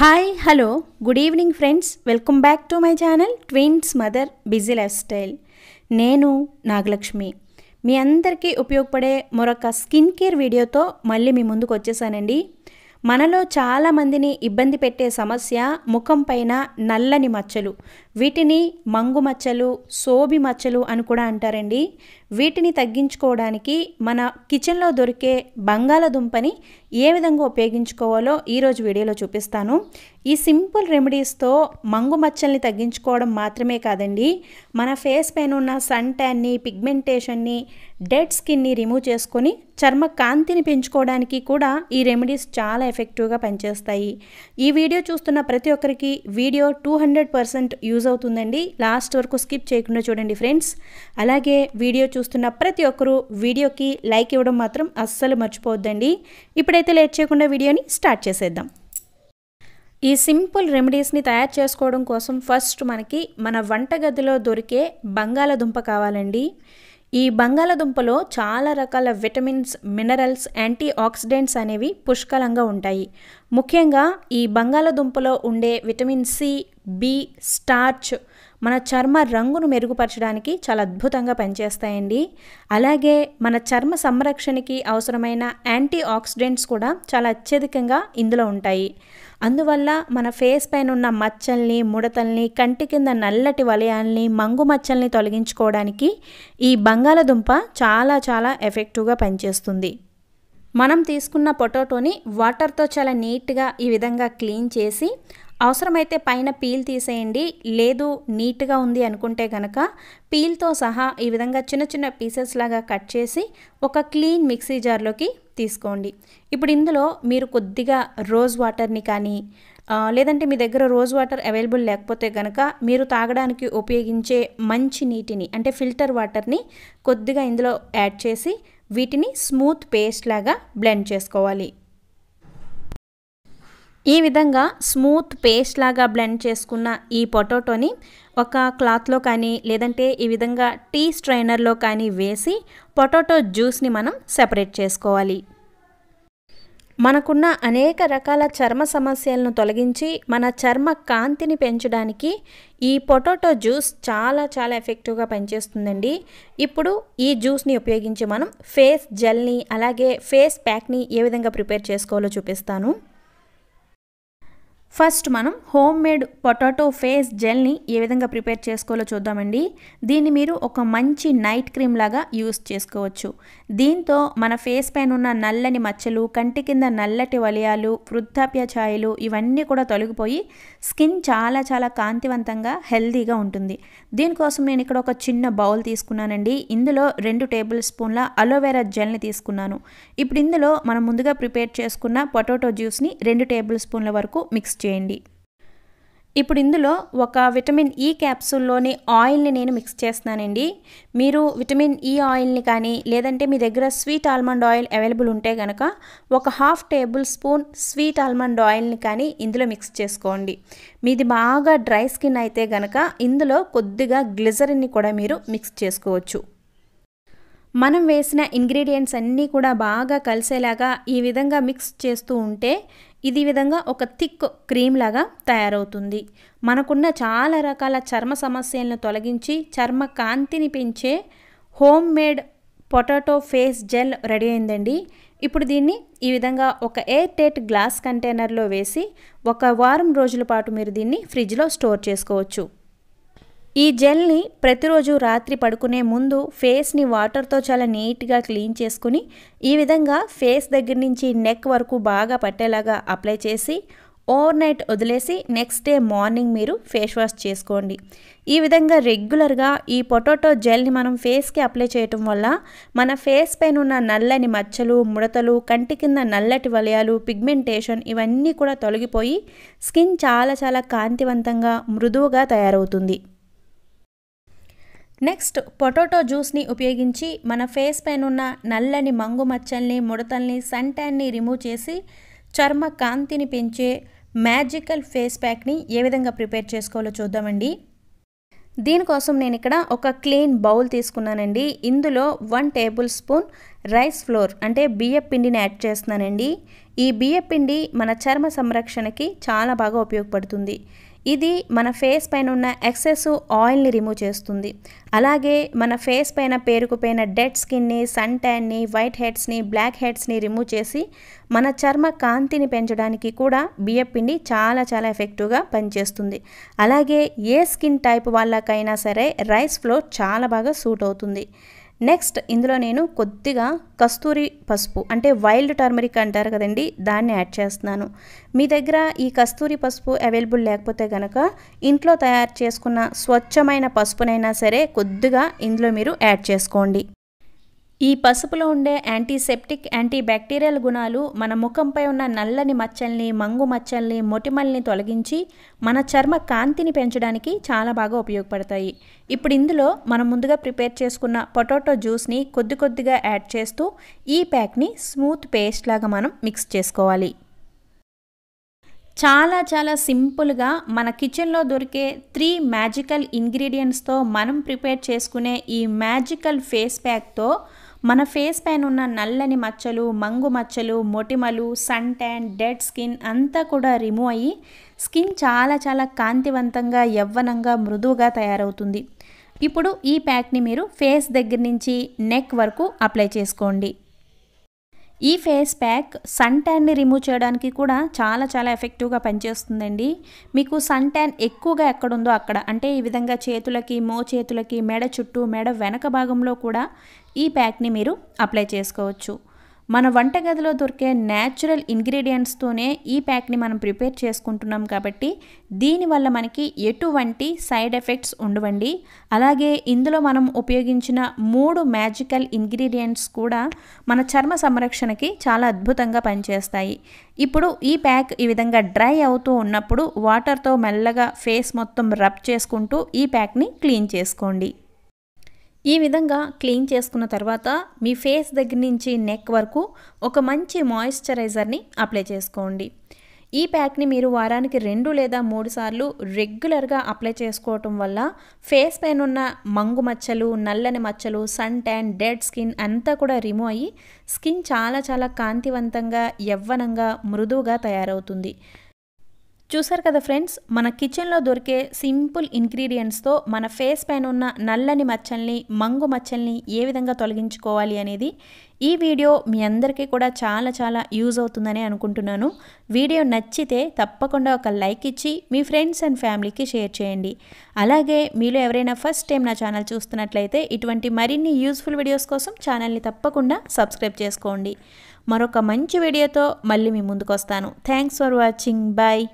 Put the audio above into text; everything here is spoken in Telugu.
hi hello good evening friends welcome back to my channel twins mother busy life style నేను నాగలక్ష్మి మీ అందరికీ ఉపయోగపడే మరొక స్కిన్ కేర్ వీడియోతో మళ్ళీ మీ ముందుకు వచ్చేసానండి మనలో చాలామందిని ఇబ్బంది పెట్టే సమస్య ముఖం పైన నల్లని మచ్చలు వీటిని మంగు మచ్చలు సోబి మచ్చలు అని కూడా అంటారండి వీటిని తగ్గించుకోవడానికి మన కిచెన్లో దొరికే బంగాళదుంపని ఏ విధంగా ఉపయోగించుకోవాలో ఈరోజు వీడియోలో చూపిస్తాను ఈ సింపుల్ రెమెడీస్తో మంగు మచ్చల్ని తగ్గించుకోవడం మాత్రమే కాదండి మన ఫేస్ పైన ఉన్న సన్ ట్యాన్ని పిగ్మెంటేషన్ని డెడ్ స్కిన్ని రిమూవ్ చేసుకొని చర్మ కాంతిని పెంచుకోవడానికి కూడా ఈ రెమెడీస్ చాలా ఎఫెక్టివ్గా పనిచేస్తాయి ఈ వీడియో చూస్తున్న ప్రతి ఒక్కరికి video two hundred percent use అవుతుందండి లాస్ట్ వరకు స్కిప్ చేయకుండా చూడండి ఫ్రెండ్స్ అలాగే వీడియో చూస్తున్న ప్రతి ఒక్కరూ వీడియోకి లైక్ ఇవ్వడం మాత్రం అస్సలు మర్చిపోవద్దండి ఇప్పుడైతే లేట్ చేయకుండా వీడియోని స్టార్ట్ చేసేద్దాం ఈ సింపుల్ రెమెడీస్ని తయారు చేసుకోవడం కోసం ఫస్ట్ మనకి మన వంటగదిలో దొరికే బంగాళదుంప కావాలండి ఈ బంగాళదుంపలో చాలా రకాల విటమిన్స్ మినరల్స్ యాంటీ ఆక్సిడెంట్స్ అనేవి పుష్కలంగా ఉంటాయి ముఖ్యంగా ఈ బంగాళదుంపలో ఉండే విటమిన్ సి బి స్టార్చ్ మన చర్మ రంగును మెరుగుపరచడానికి చాలా అద్భుతంగా పనిచేస్తాయండి అలాగే మన చర్మ సంరక్షణకి అవసరమైన యాంటీ ఆక్సిడెంట్స్ కూడా చాలా అత్యధికంగా ఇందులో ఉంటాయి అందువల్ల మన ఫేస్ పైన ఉన్న మచ్చల్ని ముడతల్ని కంటి కింద నల్లటి వలయాల్ని మంగు మచ్చల్ని తొలగించుకోవడానికి ఈ బంగాళదుంప చాలా చాలా ఎఫెక్టివ్గా పనిచేస్తుంది మనం తీసుకున్న పొటాటోని వాటర్తో చాలా నీట్గా ఈ విధంగా క్లీన్ చేసి అవసరమైతే పైన పీల్ తీసేయండి లేదు నీట్గా ఉంది అనుకుంటే కనుక పీల్తో సహా ఈ విధంగా చిన్న చిన్న పీసెస్ లాగా కట్ చేసి ఒక క్లీన్ మిక్సీ జార్లోకి తీసుకోండి ఇప్పుడు ఇందులో మీరు కొద్దిగా రోజ్ వాటర్ని కానీ లేదంటే మీ దగ్గర రోజ్ వాటర్ అవైలబుల్ లేకపోతే కనుక మీరు తాగడానికి ఉపయోగించే మంచి నీటిని అంటే ఫిల్టర్ వాటర్ని కొద్దిగా ఇందులో యాడ్ చేసి వీటిని స్మూత్ పేస్ట్ లాగా బ్లెండ్ చేసుకోవాలి ఈ విధంగా స్మూత్ పేస్ట్ లాగా బ్లెండ్ చేసుకున్న ఈ పొటాటోని ఒక క్లాత్లో కానీ లేదంటే ఈ విధంగా టీ స్ట్రైనర్లో కానీ వేసి పొటాటో జ్యూస్ని మనం సెపరేట్ చేసుకోవాలి మనకున్న అనేక రకాల చర్మ సమస్యలను తొలగించి మన చర్మ కాంతిని పెంచడానికి ఈ పొటాటో జ్యూస్ చాలా చాలా ఎఫెక్టివ్గా పనిచేస్తుందండి ఇప్పుడు ఈ జ్యూస్ని ఉపయోగించి మనం ఫేస్ జెల్ని అలాగే ఫేస్ ప్యాక్ని ఏ విధంగా ప్రిపేర్ చేసుకోవాలో చూపిస్తాను ఫస్ట్ మనం హోమ్ మేడ్ పొటాటో ఫేస్ జెల్ని ఏ విధంగా ప్రిపేర్ చేసుకోవాలో చూద్దామండి దీన్ని మీరు ఒక మంచి నైట్ క్రీమ్ లాగా యూస్ చేసుకోవచ్చు దీంతో మన ఫేస్ పైన ఉన్న నల్లని మచ్చలు కంటి కింద నల్లటి వలయాలు వృద్ధాప్య ఛాయలు ఇవన్నీ కూడా తొలగిపోయి స్కిన్ చాలా చాలా కాంతివంతంగా హెల్దీగా ఉంటుంది దీనికోసం నేను ఇక్కడ ఒక చిన్న బౌల్ తీసుకున్నానండి ఇందులో రెండు టేబుల్ స్పూన్ల అలోవెరా జెల్ని తీసుకున్నాను ఇప్పుడు ఇందులో మనం ముందుగా ప్రిపేర్ చేసుకున్న పొటాటో జ్యూస్ని రెండు టేబుల్ స్పూన్ల వరకు మిక్స్ చేయండి ఇప్పుడు ఇందులో ఒక విటమిన్ ఈ e క్యాప్సూల్లోని ఆయిల్ని నేను మిక్స్ చేస్తున్నానండి మీరు విటమిన్ ఈ e ఆయిల్ని కానీ లేదంటే మీ దగ్గర స్వీట్ ఆల్మండ్ ఆయిల్ అవైలబుల్ ఉంటే కనుక ఒక half table spoon sweet almond ఆయిల్ని కానీ ఇందులో మిక్స్ చేసుకోండి మీది బాగా డ్రై స్కిన్ అయితే గనక ఇందులో కొద్దిగా గ్లిజరిన్ని కూడా మీరు మిక్స్ చేసుకోవచ్చు మనం వేసిన ఇంగ్రీడియంట్స్ అన్నీ కూడా బాగా కలిసేలాగా ఈ విధంగా మిక్స్ చేస్తూ ఉంటే ఇది విధంగా ఒక థిక్ క్రీమ్ లాగా తయారవుతుంది మనకున్న చాలా రకాల చర్మ సమస్యలను తొలగించి చర్మ కాంతిని పెంచే home made potato face gel ready అయిందండి ఇప్పుడు దీన్ని ఈ విధంగా ఒక ఎయిర్ టైట్ గ్లాస్ కంటైనర్లో వేసి ఒక వారం రోజుల పాటు మీరు దీన్ని ఫ్రిడ్జ్లో స్టోర్ చేసుకోవచ్చు ఈ జెల్ని ప్రతిరోజు రాత్రి పడుకునే ముందు ఫేస్ని వాటర్తో చాలా నీట్గా క్లీన్ చేసుకుని ఈ విధంగా ఫేస్ దగ్గర నుంచి నెక్ వరకు బాగా పట్టేలాగా అప్లై చేసి ఓవర్ నైట్ వదిలేసి నెక్స్ట్ డే మార్నింగ్ మీరు ఫేస్ వాష్ చేసుకోండి ఈ విధంగా రెగ్యులర్గా ఈ పొటాటో జెల్ని మనం ఫేస్కి అప్లై చేయటం వల్ల మన ఫేస్ పైన ఉన్న నల్లని మచ్చలు ముడతలు కంటి కింద నల్లటి వలయాలు పిగ్మెంటేషన్ ఇవన్నీ కూడా తొలగిపోయి స్కిన్ చాలా చాలా కాంతివంతంగా మృదువుగా తయారవుతుంది నెక్స్ట్ పొటాటో జ్యూస్ని ఉపయోగించి మన ఫేస్ పైన ఉన్న నల్లని మంగు మచ్చల్ని ముడతల్ని సన్టాన్ని రిమూవ్ చేసి చర్మ కాంతిని పెంచే మ్యాజికల్ ఫేస్ ప్యాక్ని ఏ విధంగా ప్రిపేర్ చేసుకోవాలో చూద్దామండి దీనికోసం నేను ఇక్కడ ఒక క్లీన్ బౌల్ తీసుకున్నానండి ఇందులో one table spoon rice flour అంటే బియ్య పిండిని యాడ్ చేస్తున్నానండి ఈ బియ్య పిండి మన చర్మ సంరక్షణకి చాలా బాగా ఉపయోగపడుతుంది ఇది మన ఫేస్ పైన ఉన్న ఎక్సెస్ ఆయిల్ని రిమూవ్ చేస్తుంది అలాగే మన ఫేస్ పైన పేరుకుపోయిన డెడ్ స్కిన్ని సన్ ట్యాన్ని వైట్ హెడ్స్ని బ్లాక్ హెడ్స్ని రిమూవ్ చేసి మన చర్మ కాంతిని పెంచడానికి కూడా బియ్యం పిండి చాలా చాలా ఎఫెక్టివ్గా పనిచేస్తుంది అలాగే ఏ స్కిన్ టైప్ వాళ్ళకైనా సరే రైస్ ఫ్లో చాలా బాగా సూట్ అవుతుంది నెక్స్ట్ ఇందులో నేను కొద్దిగా కస్తూరి పసుపు అంటే వైల్డ్ టర్మరిక్ అంటారు కదండి దాన్ని యాడ్ చేస్తున్నాను మీ దగ్గర ఈ కస్తూరి పసుపు అవైలబుల్ లేకపోతే కనుక ఇంట్లో తయారు చేసుకున్న స్వచ్ఛమైన పసుపునైనా సరే కొద్దిగా ఇందులో మీరు యాడ్ చేసుకోండి ఈ పసుపులో ఉండే యాంటీసెప్టిక్ యాంటీబ్యాక్టీరియల్ గుణాలు మన ముఖంపై ఉన్న నల్లని మచ్చల్ని మంగు మచ్చల్ని మొటిమల్ని తొలగించి మన చర్మ కాంతిని పెంచడానికి చాలా బాగా ఉపయోగపడతాయి ఇప్పుడు ఇందులో మనం ముందుగా ప్రిపేర్ చేసుకున్న పొటాటో జ్యూస్ని కొద్ది కొద్దిగా యాడ్ చేస్తూ ఈ ప్యాక్ని స్మూత్ పేస్ట్ లాగా మనం మిక్స్ చేసుకోవాలి చాలా చాలా సింపుల్గా మన కిచెన్లో దొరికే త్రీ మ్యాజికల్ ఇంగ్రీడియంట్స్తో మనం ప్రిపేర్ చేసుకునే ఈ మ్యాజికల్ ఫేస్ ప్యాక్తో మన ఫేస్ పైన ఉన్న నల్లని మచ్చలు మంగు మచ్చలు మొటిమలు సన్ ట్యాన్ డెడ్ స్కిన్ అంతా కూడా రిమూవ్ అయ్యి స్కిన్ చాలా చాలా కాంతివంతంగా యవ్వనంగా మృదువుగా తయారవుతుంది ఇప్పుడు ఈ ప్యాక్ని మీరు ఫేస్ దగ్గర నుంచి నెక్ వరకు అప్లై చేసుకోండి ఈ ఫేస్ ప్యాక్ సన్ ట్యాన్ని రిమూవ్ చేయడానికి కూడా చాలా చాలా ఎఫెక్టివ్గా పనిచేస్తుందండి మీకు సన్ ట్యాన్ ఎక్కువగా ఎక్కడుందో అక్కడ అంటే ఈ విధంగా చేతులకి మో చేతులకి మెడ చుట్టూ మెడ వెనక భాగంలో కూడా ఈ ప్యాక్ని మీరు అప్లై చేసుకోవచ్చు మన వంటగదిలో దొరికే న్యాచురల్ ఇంగ్రీడియంట్స్తోనే ఈ ప్యాక్ని మనం ప్రిపేర్ చేసుకుంటున్నాం కాబట్టి దీనివల్ల మనకి ఎటువంటి సైడ్ ఎఫెక్ట్స్ ఉండవండి అలాగే ఇందులో మనం ఉపయోగించిన మూడు మ్యాజికల్ ఇంగ్రీడియంట్స్ కూడా మన చర్మ సంరక్షణకి చాలా అద్భుతంగా పనిచేస్తాయి ఇప్పుడు ఈ ప్యాక్ ఈ విధంగా డ్రై అవుతూ ఉన్నప్పుడు వాటర్తో మెల్లగా ఫేస్ మొత్తం రబ్ చేసుకుంటూ ఈ ప్యాక్ని క్లీన్ చేసుకోండి ఈ విధంగా క్లీన్ చేసుకున్న తర్వాత మీ ఫేస్ దగ్గర నుంచి నెక్ వరకు ఒక మంచి మాయిశ్చరైజర్ని అప్లై చేసుకోండి ఈ ప్యాక్ని మీరు వారానికి రెండు లేదా మూడు సార్లు రెగ్యులర్గా అప్లై చేసుకోవటం వల్ల ఫేస్ పైన ఉన్న మంగు మచ్చలు నల్లని మచ్చలు సన్ ట్యాన్ డెడ్ స్కిన్ అంతా కూడా రిమూవ్ అయ్యి స్కిన్ చాలా చాలా కాంతివంతంగా యవ్వనంగా మృదువుగా తయారవుతుంది చూసారు కదా ఫ్రెండ్స్ మన కిచెన్లో దొరికే సింపుల్ ఇంగ్రీడియంట్స్తో మన ఫేస్ పైన ఉన్న నల్లని మచ్చల్ని మంగు మచ్చల్ని ఏ విధంగా తొలగించుకోవాలి అనేది ఈ వీడియో మీ అందరికీ కూడా చాలా చాలా యూజ్ అవుతుందని అనుకుంటున్నాను వీడియో నచ్చితే తప్పకుండా ఒక లైక్ ఇచ్చి మీ ఫ్రెండ్స్ అండ్ ఫ్యామిలీకి షేర్ చేయండి అలాగే మీరు ఎవరైనా ఫస్ట్ టైం నా ఛానల్ చూస్తున్నట్లయితే ఇటువంటి మరిన్ని యూజ్ఫుల్ వీడియోస్ కోసం ఛానల్ని తప్పకుండా సబ్స్క్రైబ్ చేసుకోండి మరొక మంచి వీడియోతో మళ్ళీ మీ ముందుకు వస్తాను థ్యాంక్స్ ఫర్ వాచింగ్ బాయ్